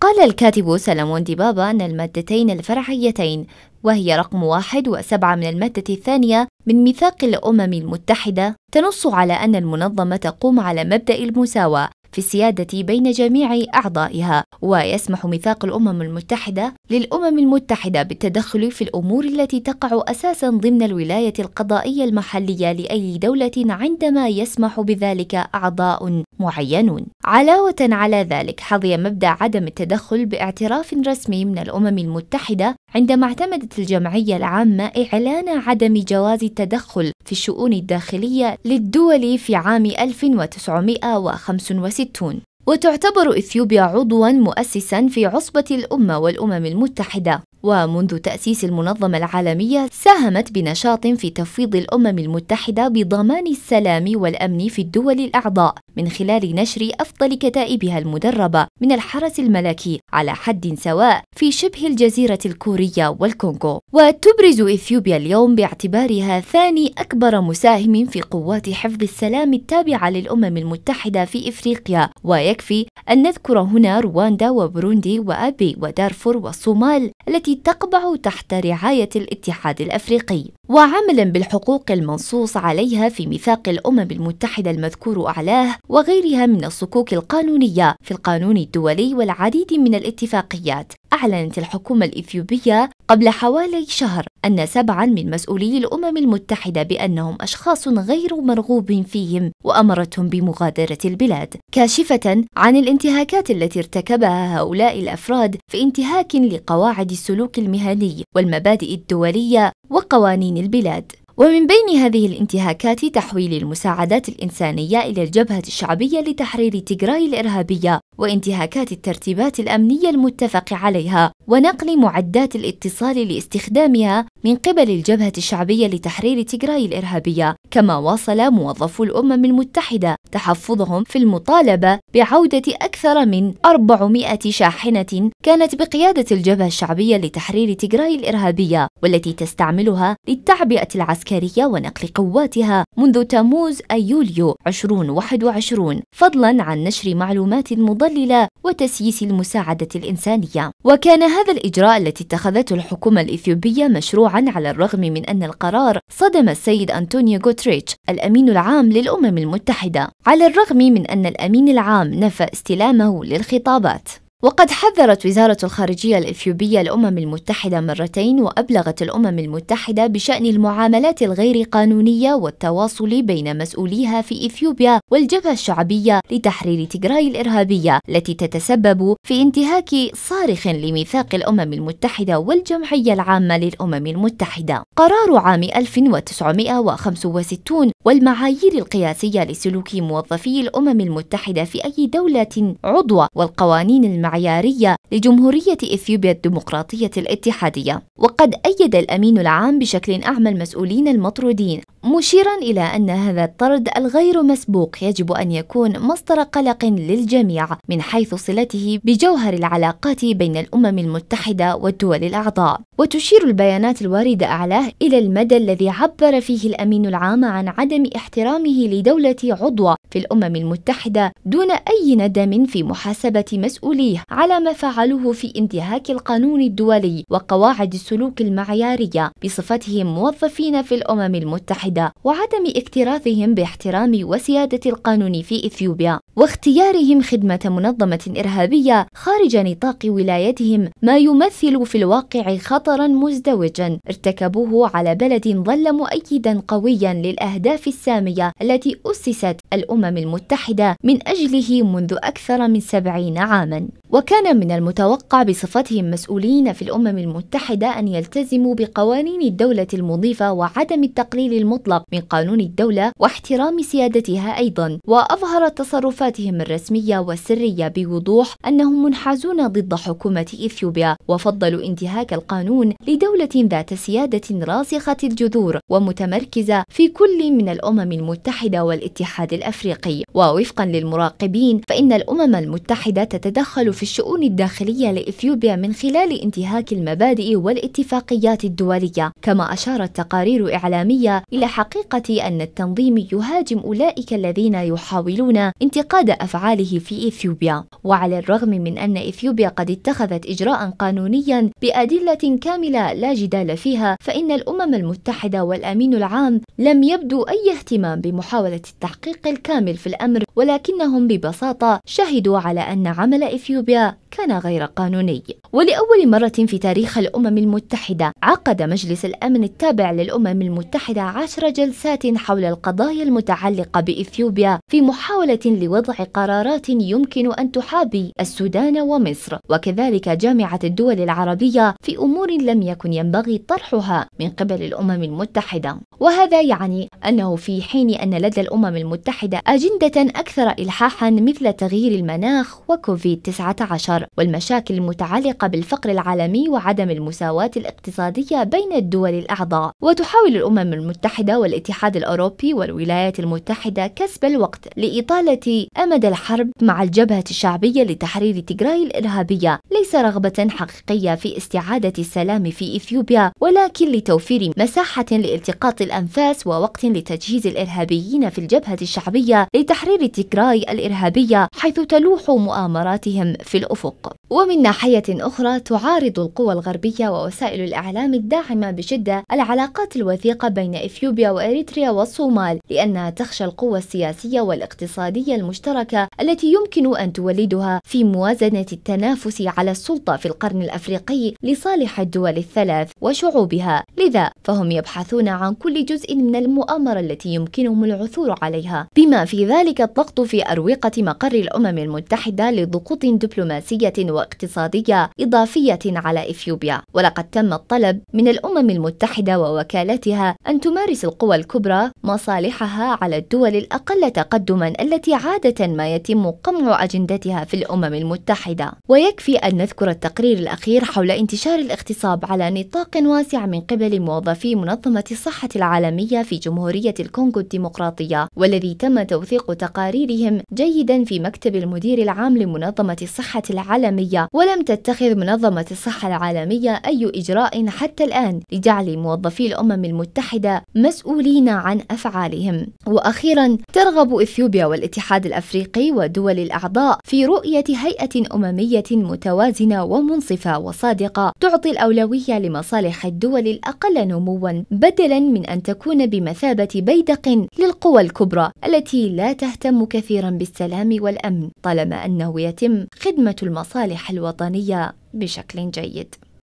قال الكاتب سلمون دي بابا أن المادتين الفرعيتين وهي رقم واحد وسبعة من المادة الثانية من ميثاق الأمم المتحدة تنص على أن المنظمة تقوم على مبدأ المساواة في السيادة بين جميع أعضائها ويسمح ميثاق الأمم المتحدة للأمم المتحدة بالتدخل في الأمور التي تقع أساسا ضمن الولاية القضائية المحلية لأي دولة عندما يسمح بذلك أعضاء معينون علاوة على ذلك حظي مبدأ عدم التدخل باعتراف رسمي من الأمم المتحدة عندما اعتمدت الجمعية العامة إعلان عدم جواز التدخل في الشؤون الداخلية للدول في عام 1965 وتعتبر إثيوبيا عضوا مؤسسا في عصبة الأمة والأمم المتحدة ومنذ تأسيس المنظمة العالمية ساهمت بنشاط في تفويض الأمم المتحدة بضمان السلام والأمن في الدول الأعضاء من خلال نشر أفضل كتائبها المدربة من الحرس الملكي على حد سواء في شبه الجزيرة الكورية والكونغو وتبرز إثيوبيا اليوم باعتبارها ثاني أكبر مساهم في قوات حفظ السلام التابعة للأمم المتحدة في إفريقيا ويكفي أن نذكر هنا رواندا وبروندي وأبي ودارفور والصومال التي تقبع تحت رعاية الاتحاد الأفريقي وعملا بالحقوق المنصوص عليها في ميثاق الأمم المتحدة المذكور أعلاه وغيرها من الصكوك القانونية في القانون الدولي والعديد من الاتفاقيات أعلنت الحكومة الإثيوبية قبل حوالي شهر أن سبعا من مسؤولي الأمم المتحدة بأنهم أشخاص غير مرغوب فيهم وأمرتهم بمغادرة البلاد كاشفة عن الانتهاكات التي ارتكبها هؤلاء الأفراد في انتهاك لقواعد السلوك المهني والمبادئ الدولية وقوانين البلاد ومن بين هذه الانتهاكات تحويل المساعدات الإنسانية إلى الجبهة الشعبية لتحرير تجراي الإرهابية وانتهاكات الترتيبات الامنيه المتفق عليها ونقل معدات الاتصال لاستخدامها من قبل الجبهه الشعبيه لتحرير تيغراي الارهابيه كما واصل موظفو الامم المتحده تحفظهم في المطالبه بعوده اكثر من 400 شاحنه كانت بقياده الجبهه الشعبيه لتحرير تيغراي الارهابيه والتي تستعملها للتعبئه العسكريه ونقل قواتها منذ تموز ايوليو 2021 فضلا عن نشر معلومات مضادة المضللة وتسييس المساعدة الإنسانية وكان هذا الإجراء التي اتخذته الحكومة الإثيوبية مشروعا على الرغم من أن القرار صدم السيد أنطونيو غوتريتش الأمين العام للأمم المتحدة على الرغم من أن الأمين العام نفى استلامه للخطابات وقد حذرت وزارة الخارجية الإثيوبية الأمم المتحدة مرتين وأبلغت الأمم المتحدة بشأن المعاملات الغير قانونية والتواصل بين مسؤوليها في إثيوبيا والجبهة الشعبية لتحرير تجراي الإرهابية التي تتسبب في انتهاك صارخ لميثاق الأمم المتحدة والجمعية العامة للأمم المتحدة قرار عام 1965 والمعايير القياسية لسلوك موظفي الأمم المتحدة في أي دولة عضوة والقوانين المع معيارية لجمهورية إثيوبيا الديمقراطية الاتحادية وقد أيد الأمين العام بشكل أعمى المسؤولين المطرودين مشيرا إلى أن هذا الطرد الغير مسبوق يجب أن يكون مصدر قلق للجميع من حيث صلته بجوهر العلاقات بين الأمم المتحدة والدول الأعضاء وتشير البيانات الواردة أعلاه إلى المدى الذي عبر فيه الأمين العام عن عدم احترامه لدولة عضوة في الأمم المتحدة دون أي ندم في محاسبة مسؤوليه على ما فعلوه في انتهاك القانون الدولي وقواعد السلوك المعيارية بصفتهم موظفين في الأمم المتحدة وعدم اكتراثهم باحترام وسيادة القانون في إثيوبيا واختيارهم خدمة منظمة إرهابية خارج نطاق ولايتهم ما يمثل في الواقع خطرا مزدوجا ارتكبوه على بلد ظل مؤيدا قويا للأهداف السامية التي أسست الأمم المتحدة من أجله منذ أكثر من سبعين عاما وكان من المتوقع بصفتهم مسؤولين في الأمم المتحدة أن يلتزموا بقوانين الدولة المضيفة وعدم التقليل المطلق من قانون الدولة واحترام سيادتها أيضا وأظهرت تصرفاتهم الرسمية والسرية بوضوح أنهم منحازون ضد حكومة إثيوبيا وفضلوا انتهاك القانون لدولة ذات سيادة راسخة الجذور ومتمركزة في كل من الأمم المتحدة والاتحاد الأفريقي ووفقا للمراقبين فإن الأمم المتحدة تتدخل في الشؤون الداخلية لإثيوبيا من خلال انتهاك المبادئ والاتفاقيات الدولية كما أشارت تقارير إعلامية إلى حقيقة أن التنظيم يهاجم أولئك الذين يحاولون انتقاد أفعاله في إثيوبيا وعلى الرغم من أن إثيوبيا قد اتخذت إجراء قانونيا بأدلة كاملة لا جدال فيها فإن الأمم المتحدة والأمين العام لم يبدو أي اهتمام بمحاولة التحقيق الكامل في الأمر ولكنهم ببساطة شهدوا على أن عمل إثيوبيا كان غير قانوني ولأول مرة في تاريخ الأمم المتحدة عقد مجلس الأمن التابع للأمم المتحدة عشر جلسات حول القضايا المتعلقة بإثيوبيا في محاولة لوضع قرارات يمكن أن تحابي السودان ومصر وكذلك جامعة الدول العربية في أمور لم يكن ينبغي طرحها من قبل الأمم المتحدة وهذا يعني أنه في حين أن لدى الأمم المتحدة أجندة أكثر إلحاحا مثل تغيير المناخ وكوفيد 19 الأسعار والمشاكل المتعلقة بالفقر العالمي وعدم المساواة الاقتصادية بين الدول الأعضاء وتحاول الأمم المتحدة والاتحاد الأوروبي والولايات المتحدة كسب الوقت لإطالة أمد الحرب مع الجبهة الشعبية لتحرير تجراي الإرهابية ليس رغبة حقيقية في استعادة السلام في إثيوبيا ولكن لتوفير مساحة لالتقاط الأنفاس ووقت لتجهيز الإرهابيين في الجبهة الشعبية لتحرير تجراي الإرهابية حيث تلوح مؤامراتهم في الأفق الأفق ومن ناحية أخرى تعارض القوى الغربية ووسائل الإعلام الداعمة بشدة العلاقات الوثيقة بين إثيوبيا وإريتريا والصومال لأنها تخشى القوى السياسية والاقتصادية المشتركة التي يمكن أن تولدها في موازنة التنافس على السلطة في القرن الأفريقي لصالح الدول الثلاث وشعوبها لذا فهم يبحثون عن كل جزء من المؤامرة التي يمكنهم العثور عليها بما في ذلك الضغط في أروقة مقر الأمم المتحدة لضغوط دبلوماسية سياسية واقتصادية إضافية على إثيوبيا ولقد تم الطلب من الأمم المتحدة ووكالتها أن تمارس القوى الكبرى مصالحها على الدول الأقل تقدما التي عادة ما يتم قمع أجندتها في الأمم المتحدة ويكفي أن نذكر التقرير الأخير حول انتشار الاغتصاب على نطاق واسع من قبل موظفي منظمة الصحة العالمية في جمهورية الكونغو الديمقراطية والذي تم توثيق تقاريرهم جيدا في مكتب المدير العام لمنظمة الصحة العالمية عالمية ولم تتخذ منظمة الصحة العالمية أي إجراء حتى الآن لجعل موظفي الأمم المتحدة مسؤولين عن أفعالهم وأخيرا ترغب إثيوبيا والاتحاد الأفريقي ودول الأعضاء في رؤية هيئة أممية متوازنة ومنصفة وصادقة تعطي الأولوية لمصالح الدول الأقل نموا بدلا من أن تكون بمثابة بيدق للقوى الكبرى التي لا تهتم كثيرا بالسلام والأمن طالما أنه يتم خدمة المصالح المصالح الوطنية بشكل جيد